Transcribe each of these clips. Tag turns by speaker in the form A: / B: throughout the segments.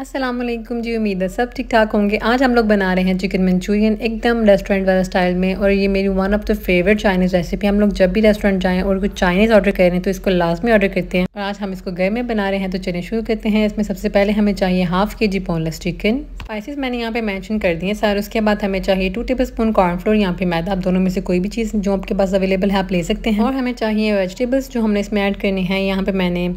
A: असलम जी उम्मीद है सब ठीक ठाक होंगे आज हम लोग बना रहे हैं चिकन मंचूरियन एकदम रेस्टोरेंट वाला स्टाइल में और ये मेरी one of the favourite Chinese recipe हम लोग जब भी रेस्टोरेंट जाएं और कुछ चाइनीज़ ऑर्डर करें तो इसको लास्ट में ऑर्डर करते हैं और आज हम इसको घर में बना रहे हैं तो चलिए शुरू करते हैं इसमें सबसे पहले हमें चाहिए हाफ के जी बोनलेस चिकन स्पाइसिस मैंने यहाँ पे मैंशन कर दिए सर उसके बाद हमें चाहिए टू टेबल स्पून कॉर्नफ्लोर यहाँ पे मैदा आप दोनों में से कोई भी चीज़ जो आपके पास अवेलेबल है आप ले सकते हैं और हमें चाहिए वेजिटेबल्स जो हमने इसमें ऐड करनी है यहाँ पे मैंने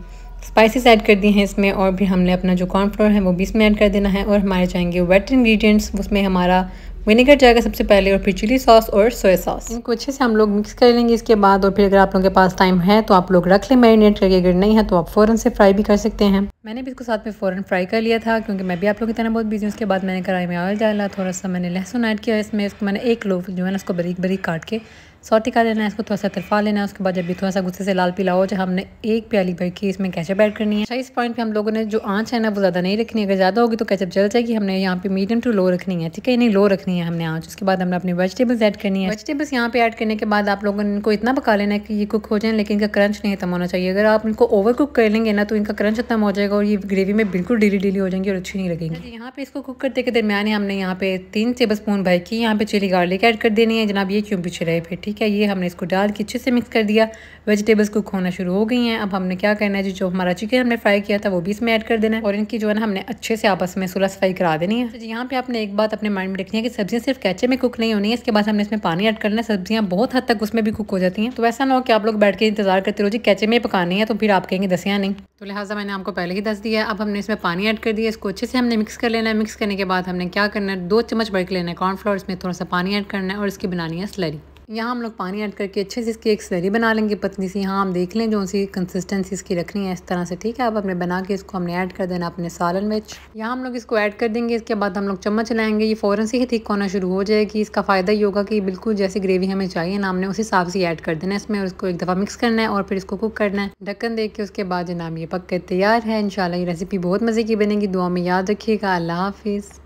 A: स्पाइसेस ऐड कर दिए हैं इसमें और भी हमने अपना जो कॉर्नफ्लोर है वो भी इसमें ऐड कर देना है और हमारे जाएंगे वेट इंग्रेडिएंट्स उसमें हमारा विनेगर जाएगा सबसे पहले और फिर चिली सॉस और सोया सॉस इनको अच्छे से हम लोग मिक्स कर लेंगे इसके बाद और फिर अगर आप लोगों के पास टाइम है तो आप लोग रख लें मैरिनेट करके अगर नहीं है तो आप फ़ौरन से फ्राई भी कर सकते हैं मैंने भी इसको साथ में फ़ौरन फ्राई कर लिया था क्योंकि मैं भी आप लोग की तरह बहुत बिजी हूँ उसके बाद मैंने कढ़ाई में ऑयल डाला थोड़ा सा मैंने लहसुन ऐड किया इसमें इसको मैंने एक लोफ जो है ना उसको बरीक बरीक काट के सौती कर लेना है इसको थोड़ा सा तरफा लेना है उसके बाद जब भी थोड़ा सा गुस्से से लाल पीला हो जाए हमने एक प्याली भर की इसमें कैचअप ऐड करनी है इस पॉइंट पे हम लोगों ने जो आँच है ना वो ज़्यादा नहीं रखनी अगर ज़्यादा होगी तो कैचअप जल जाएगी हमने यहाँ पे मीडियम टू लो रखनी है ठीक है नहीं लो रखनी है हमने आँच उसके बाद हमने अपनी वेजिटेबल्स एड करनी है वेजिटेबल्स यहाँ पे ऐड करने के बाद आप लोगों ने इनको इतना पका लेना है कि ये कुक हो जाए लेकिन इनका क्रंच नहीं खत्म होना चाहिए अगर आप इनको ओवर कुक कर लेंगे ना तो इनका क्रंच खत्म हो जाएगा और ये ग्रेवी में बिल्कुल डीली डीली हो जाएंगी और अच्छी नहीं लगेगी यहाँ पे इसको कुक करते के दरमियान हमने यहाँ पे तीन टेबल स्पून भर की यहाँ पे चिली गार्लिक एड कर देनी है जनाब ये क्यों पीछे रहे फिर ठीक ठीक है ये हमने इसको डाल के अच्छे से मिक्स कर दिया वेजिटेबल्स कुक होना शुरू हो गई हैं अब हमने क्या करना है जो, जो हमारा चिकन हमने फ्राई किया था वो भी इसमें ऐड कर देना है और इनकी जो है ना हमने अच्छे से आपस में सुलह सफाई करा देनी है तो यहाँ पे आपने एक बात अपने माइंड में रखनी है कि सब्जियाँ सिर्फ कैचे में कुक नहीं होनी है इसके बाद हमने इसमें पानी ऐड करना है सब्जियाँ बहुत हद तक उसमें भी कुक हो जाती हैं तो ऐसा ना हो कि आप लोग बैठ के इंतजार करते रहो जी कैचे में पकानी है तो फिर आप कहेंगे दसियाँ नहीं तो लिहाजा मैंने आपको पहले ही दस दिया है अब हमने इसमें पानी ऐड कर दिया इसको अच्छे से हमने मिक्स कर लेना है मिक्स करने के बाद हमने क्या करना है दो चम्मच बढ़ के लेना है कॉर्नफ्लोर इसमें थोड़ा सा पानी ऐड करना है और इसकी बनानी है स्लरी यहाँ हम लोग पानी ऐड करके अच्छे से इसकी एक स्लरी बना लेंगे पतली सी यहाँ हम देख लें जो सी कंसिस्टेंसी इसकी रखनी है इस तरह से ठीक है अब अपने बना के इसको हमने ऐड कर देना अपने सालन मिर्च यहाँ हम लोग इसको ऐड कर देंगे इसके बाद हम लोग चम्मच लाएंगे ये फ़ौरन से ही ठीक होना शुरू हो जाएगी इसका फ़ायदा ये होगा कि बिल्कुल जैसी ग्रेवी हमें चाहिए ना हमने उस हिसाब से ऐड कर देना है इसमें और इसको एक दफ़ा मिक्स करना है और फिर इसको कुक करना है ढक्कन देख के उसके बाद जनाब ये पक के तैयार है इन ये रेसिपी बहुत मज़े की बनेगी दुआ में याद रखिएगा अल्लाह हाफिज़